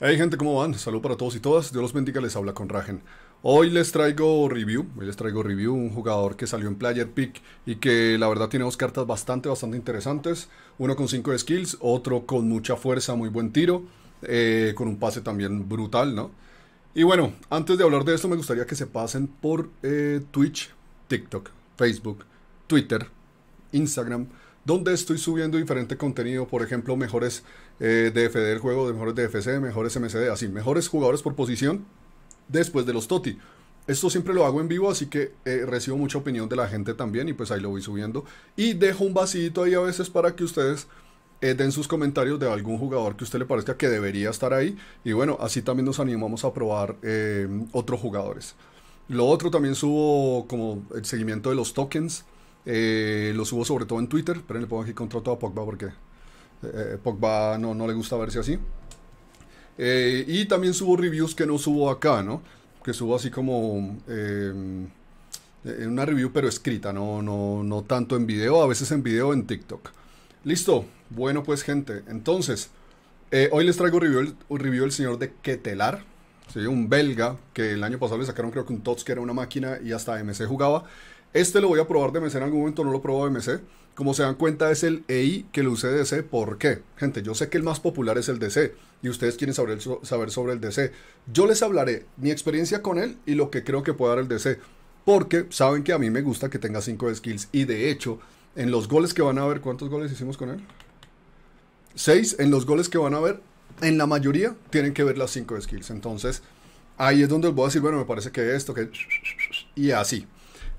Hey gente, ¿cómo van? Saludo para todos y todas. Dios los bendiga, les habla con Ragen. Hoy les traigo review, hoy les traigo review, un jugador que salió en Player Pick y que la verdad tiene dos cartas bastante, bastante interesantes. Uno con 5 skills, otro con mucha fuerza, muy buen tiro, eh, con un pase también brutal, ¿no? Y bueno, antes de hablar de esto me gustaría que se pasen por eh, Twitch, TikTok, Facebook, Twitter, Instagram, donde estoy subiendo diferente contenido, por ejemplo, mejores DFD eh, del juego, mejores DFC, mejores MCD, así, mejores jugadores por posición después de los TOTI. Esto siempre lo hago en vivo, así que eh, recibo mucha opinión de la gente también y pues ahí lo voy subiendo. Y dejo un vasito ahí a veces para que ustedes eh, den sus comentarios de algún jugador que a usted le parezca que debería estar ahí. Y bueno, así también nos animamos a probar otros jugadores. Lo otro también subo como el seguimiento de los tokens. Eh, lo subo sobre todo en Twitter, pero le pongo aquí contra a Pogba porque eh, Pogba no, no le gusta verse así. Eh, y también subo reviews que no subo acá, ¿no? Que subo así como eh, una review pero escrita, no, no, no tanto en video, a veces en video en TikTok. Listo, bueno pues gente, entonces, hoy les traigo review, review del señor de Ketelar. Un belga que el año pasado le sacaron creo que un Tots que era una máquina y hasta MC jugaba. Este lo voy a probar de MC en algún momento, no lo probó de MC. Como se dan cuenta, es el EI que lo usé DC. ¿Por qué? Gente, yo sé que el más popular es el DC y ustedes quieren saber, sobre el DC. Yo les hablaré mi experiencia con él y lo que creo que puede dar el DC. Porque saben que a mí me gusta que tenga 5 skills. Y de hecho, en los goles que van a ver, ¿cuántos goles hicimos con él? 6. En los goles que van a ver, en la mayoría tienen que ver las 5 skills. Entonces, ahí es donde les voy a decir, bueno, me parece que esto, que... Y así.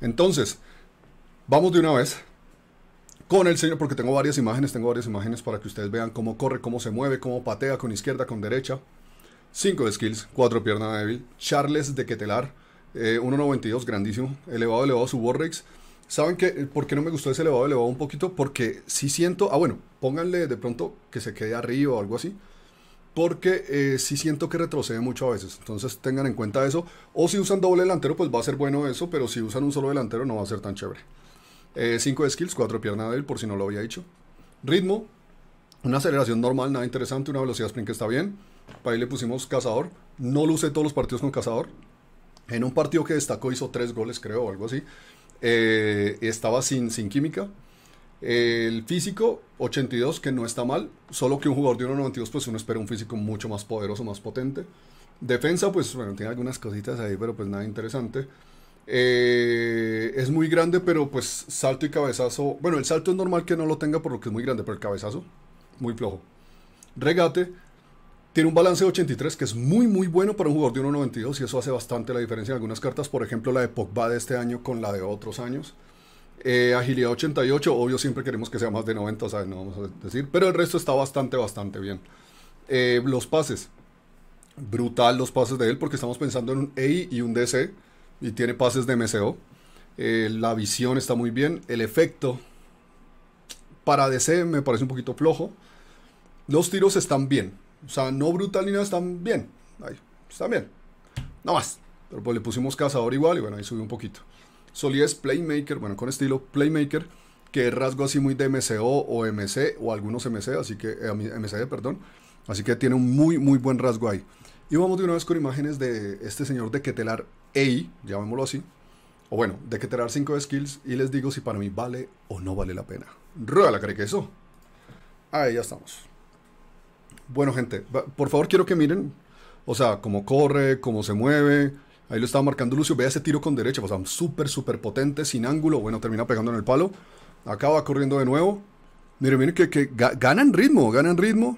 Entonces, vamos de una vez con el señor, porque tengo varias imágenes, tengo varias imágenes para que ustedes vean cómo corre, cómo se mueve, cómo patea con izquierda, con derecha. 5 de skills, 4 pierna débil. Charles de Quetelar, 1.92, eh, grandísimo. Elevado, elevado su Warrex. ¿Saben qué? Eh, por qué no me gustó ese elevado, elevado un poquito? Porque si siento, ah bueno, pónganle de pronto que se quede arriba o algo así porque eh, sí siento que retrocede mucho a veces. Entonces tengan en cuenta eso. O si usan doble delantero, pues va a ser bueno eso, pero si usan un solo delantero no va a ser tan chévere. 5 eh, de skills, 4 de él por si no lo había dicho. Ritmo, una aceleración normal, nada interesante, una velocidad sprint que está bien. Para ahí le pusimos cazador. No lo usé todos los partidos con cazador. En un partido que destacó hizo 3 goles, creo, o algo así. Eh, estaba sin, sin química. El físico, 82, que no está mal. Solo que un jugador de 1.92, pues uno espera un físico mucho más poderoso, más potente. Defensa, pues bueno, tiene algunas cositas ahí, pero pues nada interesante. Eh, es muy grande, pero pues salto y cabezazo. Bueno, el salto es normal que no lo tenga por lo que es muy grande, pero el cabezazo, muy flojo. Regate, tiene un balance de 83 que es muy muy bueno para un jugador de 1.92 y eso hace bastante la diferencia en algunas cartas, por ejemplo la de Pogba de este año con la de otros años. Eh, agilidad 88, obvio siempre queremos que sea más de 90, ¿sabes? No vamos a decir, pero el resto está bastante, bastante bien. Eh, los pases, brutal los pases de él porque estamos pensando en un EI y un DC y tiene pases de MCO. Eh, la visión está muy bien, el efecto para DC me parece un poquito flojo. Los tiros están bien, o sea, no brutal ni nada, están bien. Ahí, están bien, no más. Pero pues le pusimos cazador igual y bueno, ahí subió un poquito solidez playmaker, bueno, con estilo playmaker, que es rasgo así muy de MCO o MC o algunos MC, así que eh, perdón. Así que tiene un muy, muy buen rasgo ahí. Y vamos de una vez con imágenes de este señor de Ketelar EI, llamémoslo así. O bueno, de Ketelar 5 skills y les digo si para mí vale o no vale la pena. Rueda la eso. Ahí ya estamos. Bueno, gente, por favor quiero que miren, o sea, cómo corre, cómo se mueve, Ahí lo estaba marcando Lucio. Vea ese tiro con derecha. Pues, súper, súper potente, sin ángulo. Bueno, termina pegando en el palo. Acaba corriendo de nuevo. Miren, miren que, ganan ritmo, ganan ritmo.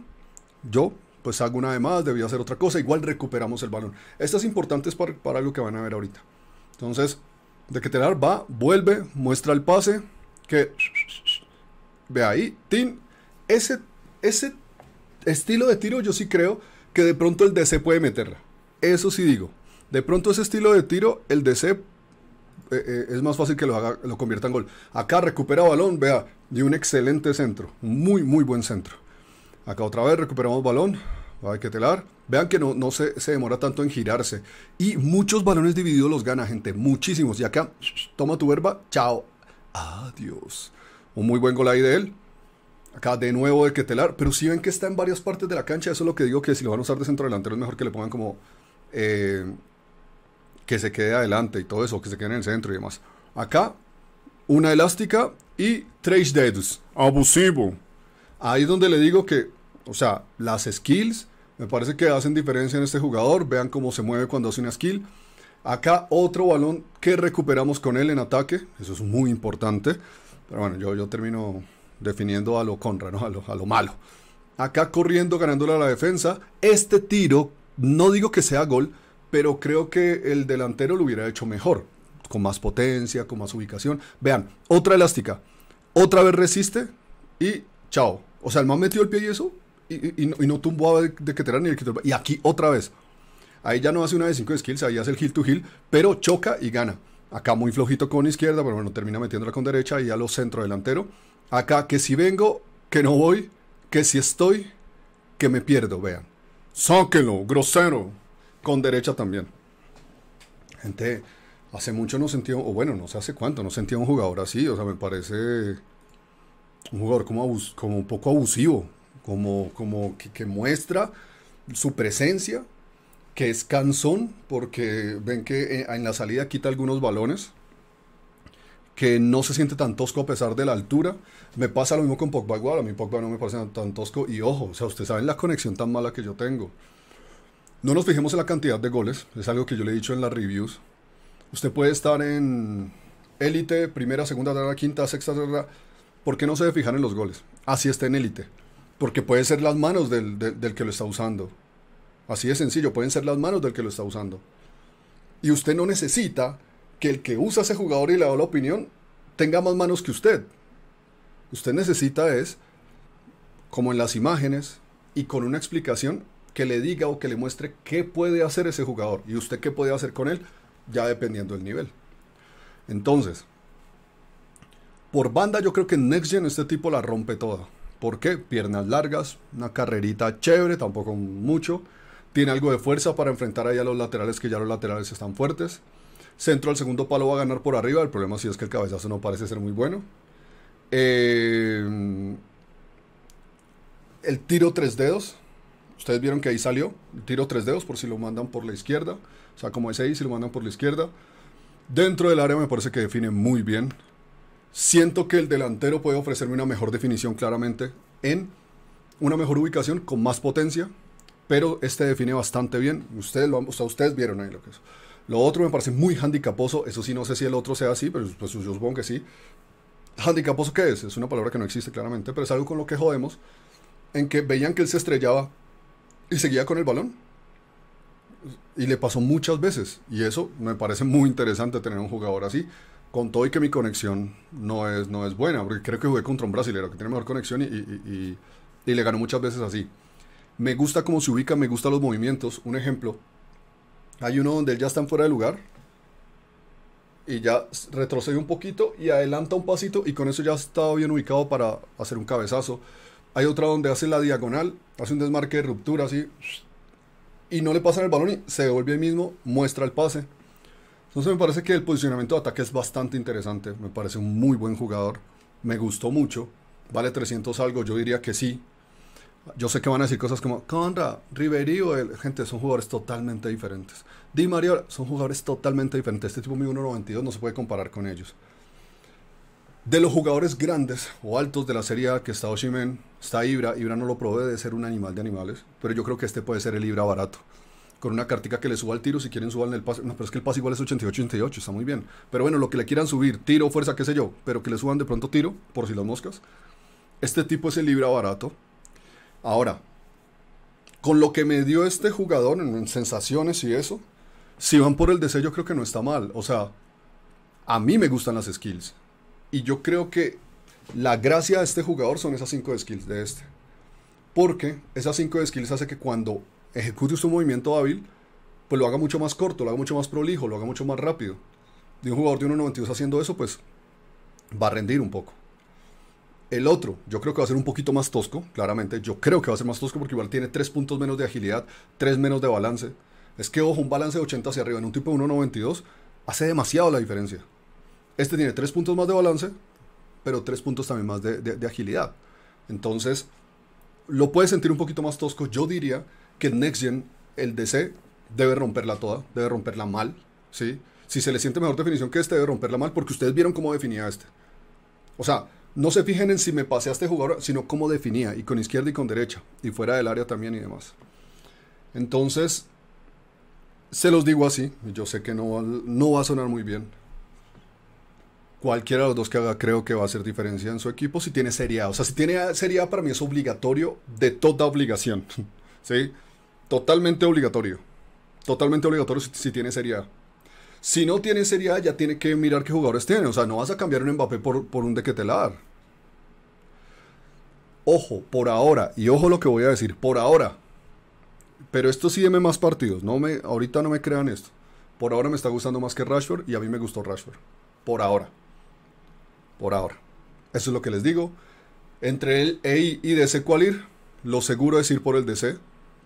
Yo, pues hago una de más, debía hacer otra cosa. Igual recuperamos el balón. Esto es importante para, para lo que van a ver ahorita. Entonces, de que telar va, vuelve, muestra el pase. Que ve ahí, Tin. Ese, ese estilo de tiro, yo sí creo que de pronto el DC puede meterla. Eso sí digo. De pronto ese estilo de tiro, el DC eh, eh, es más fácil que lo, haga, lo convierta en gol. Acá recupera balón, vea, y un excelente centro. Muy, muy buen centro. Acá otra vez recuperamos balón. Hay que telar. Vean que no, no se, se, demora tanto en girarse. Y muchos balones divididos los gana, gente. Muchísimos. Y acá, toma tu verba. Chao. Adiós. Un muy buen gol ahí de él. Acá de nuevo de que Pero si ven que está en varias partes de la cancha. Eso es lo que digo que si lo van a usar de centro delantero es mejor que le pongan como... Eh, que se quede adelante y todo eso, que se quede en el centro y demás. Acá, una elástica y tres dedos. Abusivo. Ahí es donde le digo que, o sea, las skills me parece que hacen diferencia en este jugador. Vean cómo se mueve cuando hace una skill. Acá otro balón que recuperamos con él en ataque. Eso es muy importante. Pero bueno, yo, yo termino definiendo a lo contra, ¿no? A lo, a lo malo. Acá corriendo, ganándole a la defensa. Este tiro, no digo que sea gol, pero creo que el delantero lo hubiera hecho mejor, con más potencia, con más ubicación. Vean, otra elástica, otra vez resiste y chao. O sea, el más metido el pie y eso, y, no, y no tumbó a de, de que ni el que Y aquí otra vez. Ahí ya no hace una de cinco skills, ahí hace el heel to heel, pero choca y gana. Acá muy flojito con izquierda, pero bueno, termina metiéndola con derecha y ya lo centro delantero. Acá que si vengo, que no voy, que si estoy, que me pierdo, vean. Sáquenlo, grosero con derecha también. Gente, hace mucho no sentía, o bueno, no sé hace cuánto, no sentía un jugador así, o sea, me parece un jugador como, como un poco abusivo, como, como que, muestra su presencia, que es cansón, porque ven que eh, en la salida quita algunos balones, que no se siente tan tosco a pesar de la altura. Me pasa lo mismo con Pogba a mí Pogba no me parece tan tosco, y ojo, o sea, ustedes saben la conexión tan mala que yo tengo. No nos fijemos en la cantidad de goles, es algo que yo le he dicho en las reviews. Usted puede estar en élite, primera, segunda, tercera, quinta, sexta, tercera. ¿Por qué no se debe fijar en los goles? Así está en élite. Porque puede ser las manos del, que lo está usando. Así de sencillo, pueden ser las manos del que lo está usando. Y usted no necesita que el que usa ese jugador y le da la opinión tenga más manos que usted. Usted necesita es, como en las imágenes y con una explicación, que le diga o que le muestre qué puede hacer ese jugador y usted qué puede hacer con él, ya dependiendo del nivel. Entonces, por banda yo creo que en Next Gen este tipo la rompe toda. ¿Por qué? Piernas largas, una carrerita chévere, tampoco mucho. Tiene algo de fuerza para enfrentar ahí a los laterales, que ya los laterales están fuertes. Centro al segundo palo va a ganar por arriba. El problema sí es que el cabezazo no parece ser muy bueno. Eh, el tiro tres dedos Ustedes vieron que ahí salió, tiro tres dedos por si lo mandan por la izquierda, o sea, como es ahí, si lo mandan por la izquierda. Dentro del área me parece que define muy bien. Siento que el delantero puede ofrecerme una mejor definición claramente en una mejor ubicación con más potencia, pero este define bastante bien. Ustedes, lo, o sea, ustedes vieron ahí lo que es. Lo otro me parece muy handicaposo, eso sí, no sé si el otro sea así, pero pues, yo supongo que sí. ¿Handicaposo qué es? Es una palabra que no existe claramente, pero es algo con lo que jodemos, en que veían que él se estrellaba y seguía con el balón. Y le pasó muchas veces. Y eso me parece muy interesante tener un jugador así. Con todo y que mi conexión no es, no es buena, porque creo que jugué contra un brasilero que tiene mejor conexión y, le ganó muchas veces así. Me gusta cómo se ubica, me gustan los movimientos. Un ejemplo, hay uno donde él ya está fuera de lugar, y ya retrocede un poquito y adelanta un pasito y con eso ya está bien ubicado para hacer un cabezazo hay otra donde hace la diagonal, hace un desmarque de ruptura así. Y no le pasan el balón y se devuelve el mismo, muestra el pase. Entonces me parece que el posicionamiento de ataque es bastante interesante. Me parece un muy buen jugador. Me gustó mucho. Vale 300 algo, yo diría que sí. Yo sé que van a decir cosas como Conra, Riverio, Gente, son jugadores totalmente diferentes. Di Mario, son jugadores totalmente diferentes. Este tipo mide 1.92, no se puede comparar con ellos. De los jugadores grandes o altos de la Serie que está Oshimen, está Ibra. Ibra no lo provee de ser un animal de animales, pero yo creo que este puede ser el Ibra barato. Con una cartica que le suba al tiro, si quieren suban el pase. No, pero es que el pase igual es 88-88, está muy bien. Pero bueno, lo que le quieran subir, tiro, fuerza, qué sé yo, pero que le suban de pronto tiro, por si las moscas. Este tipo es el Ibra barato. Ahora, con lo que me dio este jugador en sensaciones y eso, si van por el deseo, creo que no está mal. O sea, a mí me gustan las skills. Y yo creo que la gracia de este jugador son esas 5 skills de este. Porque esas 5 skills hace que cuando ejecute su movimiento hábil, pues lo haga mucho más corto, lo haga mucho más prolijo, lo haga mucho más rápido. De un jugador de 1.92 haciendo eso, pues va a rendir un poco. El otro, yo creo que va a ser un poquito más tosco, claramente. Yo creo que va a ser más tosco porque igual tiene 3 puntos menos de agilidad, 3 menos de balance. Es que, ojo, un balance de 80 hacia arriba en un tipo de 1.92 hace demasiado la diferencia. Este tiene tres puntos más de balance, pero tres puntos también más de, agilidad. Entonces, lo puedes sentir un poquito más tosco. Yo diría que gen, el DC, debe romperla toda, debe romperla mal, ¿sí? Si se le siente mejor definición que este, debe romperla mal, porque ustedes vieron cómo definía este. O sea, no se fijen en si me pasé a este jugador, sino cómo definía, y con izquierda y con derecha, y fuera del área también y demás. Entonces, se los digo así, yo sé que no, no va a sonar muy bien, Cualquiera de los dos que haga creo que va a hacer diferencia en su equipo si tiene Serie O sea, si tiene Serie para mí es obligatorio de toda obligación. ¿Sí? Totalmente obligatorio. Totalmente obligatorio si, tiene Serie Si no tiene Serie ya tiene que mirar qué jugadores tiene. O sea, no vas a cambiar un Mbappé por, por un Dequetelar. Ojo, por ahora. Y ojo lo que voy a decir. Por ahora. Pero esto sí deme más partidos. No me, ahorita no me crean esto. Por ahora me está gustando más que Rashford y a mí me gustó Rashford. Por ahora por ahora. Eso es lo que les digo. Entre el EI y DC cuál ir, lo seguro es ir por el DC,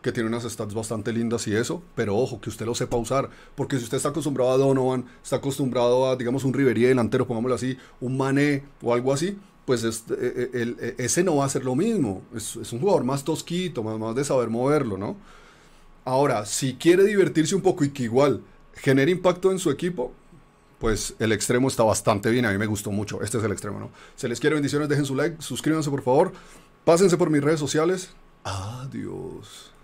que tiene unas stats bastante lindas y eso, pero ojo, que usted lo sepa usar, porque si usted está acostumbrado a Donovan, está acostumbrado a, digamos, un Rivería delantero, pongámoslo así, un Mané o algo así, pues eh, eh, eh, ese no va a ser lo mismo. Es, un jugador más tosquito, más, más de saber moverlo, ¿no? Ahora, si quiere divertirse un poco y que igual genere impacto en su equipo, pues el extremo está bastante bien. A mí me gustó mucho. Este es el extremo, ¿no? Se les quiere bendiciones, dejen su like, suscríbanse por favor. Pásense por mis redes sociales. Adiós.